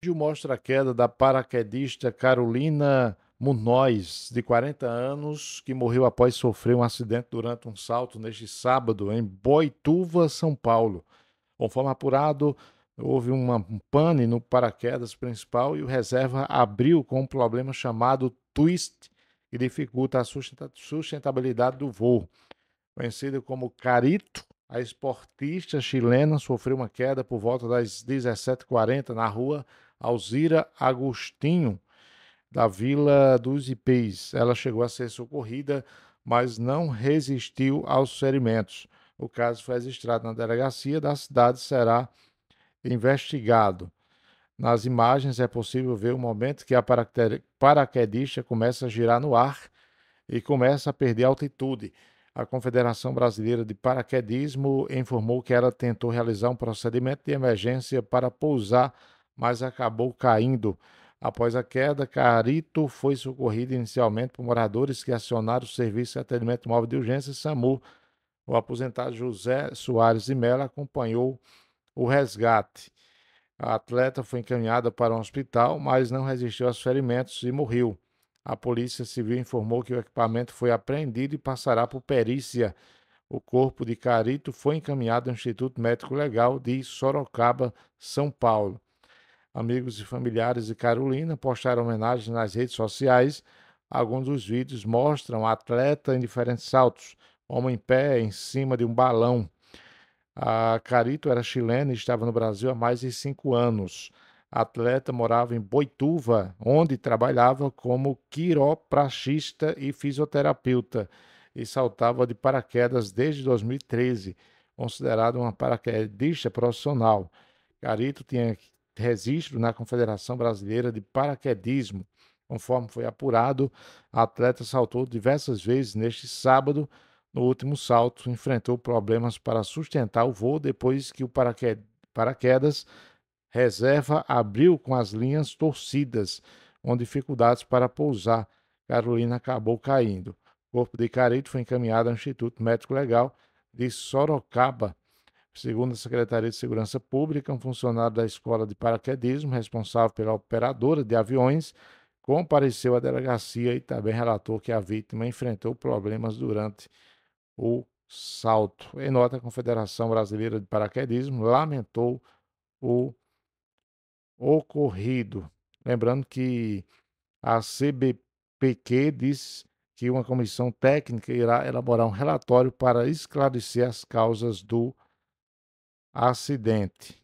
vídeo mostra a queda da paraquedista Carolina Munoz, de 40 anos, que morreu após sofrer um acidente durante um salto neste sábado em Boituva, São Paulo. Conforme apurado, houve uma, um pane no paraquedas principal e o reserva abriu com um problema chamado twist, que dificulta a sustentabilidade do voo. Conhecida como Carito, a esportista chilena sofreu uma queda por volta das 17h40 na rua Alzira Agostinho, da Vila dos Ipês. Ela chegou a ser socorrida, mas não resistiu aos ferimentos. O caso foi registrado na delegacia da cidade e será investigado. Nas imagens é possível ver o momento que a paraquedista começa a girar no ar e começa a perder altitude. A Confederação Brasileira de Paraquedismo informou que ela tentou realizar um procedimento de emergência para pousar mas acabou caindo. Após a queda, Carito foi socorrido inicialmente por moradores que acionaram o Serviço de Atendimento Móvel de Urgência SAMU. O aposentado José Soares de Mello acompanhou o resgate. A atleta foi encaminhada para um hospital, mas não resistiu aos ferimentos e morreu. A Polícia Civil informou que o equipamento foi apreendido e passará por perícia. O corpo de Carito foi encaminhado ao Instituto Médico Legal de Sorocaba, São Paulo. Amigos e familiares de Carolina postaram homenagens nas redes sociais. Alguns dos vídeos mostram a atleta em diferentes saltos, homem em pé em cima de um balão. A Carito era chilena e estava no Brasil há mais de cinco anos. A atleta morava em Boituva, onde trabalhava como quiropraxista e fisioterapeuta e saltava de paraquedas desde 2013, considerada uma paraquedista profissional. Carito tinha registro na Confederação Brasileira de Paraquedismo. Conforme foi apurado, a atleta saltou diversas vezes neste sábado. No último salto, enfrentou problemas para sustentar o voo depois que o paraquedas reserva abriu com as linhas torcidas, com dificuldades para pousar. Carolina acabou caindo. O corpo de Careto foi encaminhado ao Instituto Médico Legal de Sorocaba Segundo a Secretaria de Segurança Pública, um funcionário da Escola de Paraquedismo, responsável pela operadora de aviões, compareceu à delegacia e também relatou que a vítima enfrentou problemas durante o salto. Em nota, a Confederação Brasileira de Paraquedismo lamentou o ocorrido. Lembrando que a CBPQ diz que uma comissão técnica irá elaborar um relatório para esclarecer as causas do acidente acidente